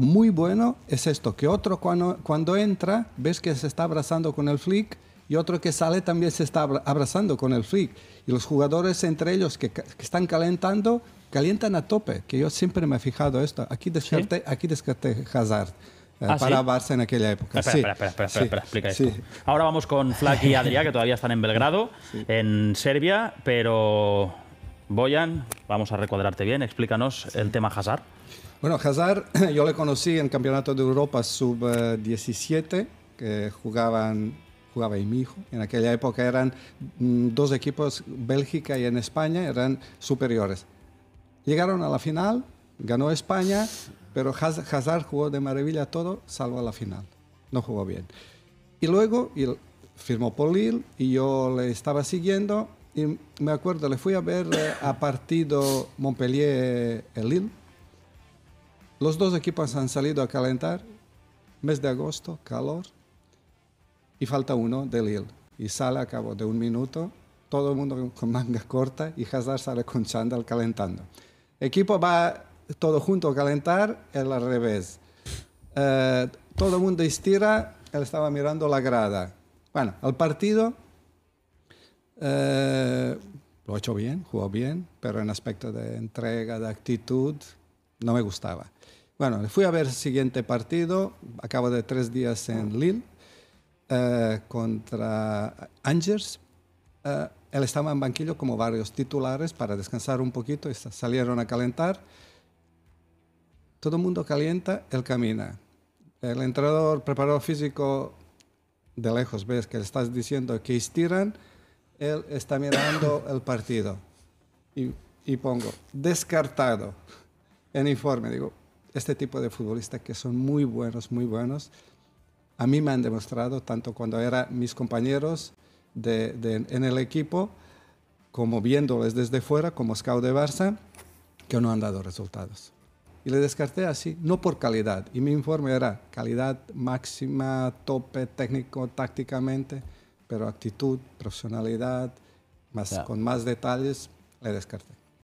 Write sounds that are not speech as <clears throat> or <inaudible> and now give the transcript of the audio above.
muy bueno es esto, que otro cuando, entra, ves que se está abrazando con el flick y otro que sale también se está abrazando con el flick. Y los jugadores entre ellos que, están calentando, calientan a tope, que yo siempre me he fijado esto. Aquí descarte aquí descarté Hazard. Eh, ah, para Barça en aquella época. Ahora vamos con Flack y Adrià, que todavía están en Belgrado, en Serbia, pero Boyan, vamos a recuadrarte bien, explícanos el tema Hazard. Bueno, Hazard <clears throat> yo le conocí en Campeonato de Europa sub-17, que jugaban, jugaba mi hijo. En aquella época eran mm, dos equipos, Bélgica y en España, eran superiores. Llegaron a la final, ganó España, pero Hazard jugó de maravilla todo, salvo a la final. No jugó bien. Y luego firmó por Lille y yo le estaba siguiendo y me acuerdo, le fui a ver eh, a partido Montpellier-Lille. Eh, Los dos equipos han salido a calentar. Mes de agosto, calor. Y falta uno de Lille. Y sale a cabo de un minuto. Todo el mundo con manga corta y Hazard sale con chándal calentando. Equipo va todo junto a calentar, el al revés. Eh, todo el mundo estira, él estaba mirando la grada. Bueno, al partido eh, lo ha hecho bien, jugó bien, pero en aspecto de entrega, de actitud, no me gustaba. Bueno, fui a ver el siguiente partido, acabo de tres días en ah. Lille, eh, contra Angers. Eh, él estaba en banquillo como varios titulares para descansar un poquito y salieron a calentar. Todo el mundo calienta, él camina. El entrenador, preparó físico, de lejos ves que le estás diciendo que estiran, él está mirando <coughs> el partido. Y, pongo, descartado en informe. Digo, este tipo de futbolistas que son muy buenos, muy buenos, a mí me han demostrado, tanto cuando eran mis compañeros en el equipo, como viéndoles desde fuera, como scout de Barça, que no han dado resultados. Y le descarté así, no por calidad. Y mi informe era calidad máxima, tope técnico, tácticamente. pero actitud, profesionalidad, más, claro. con más detalles, le descarté.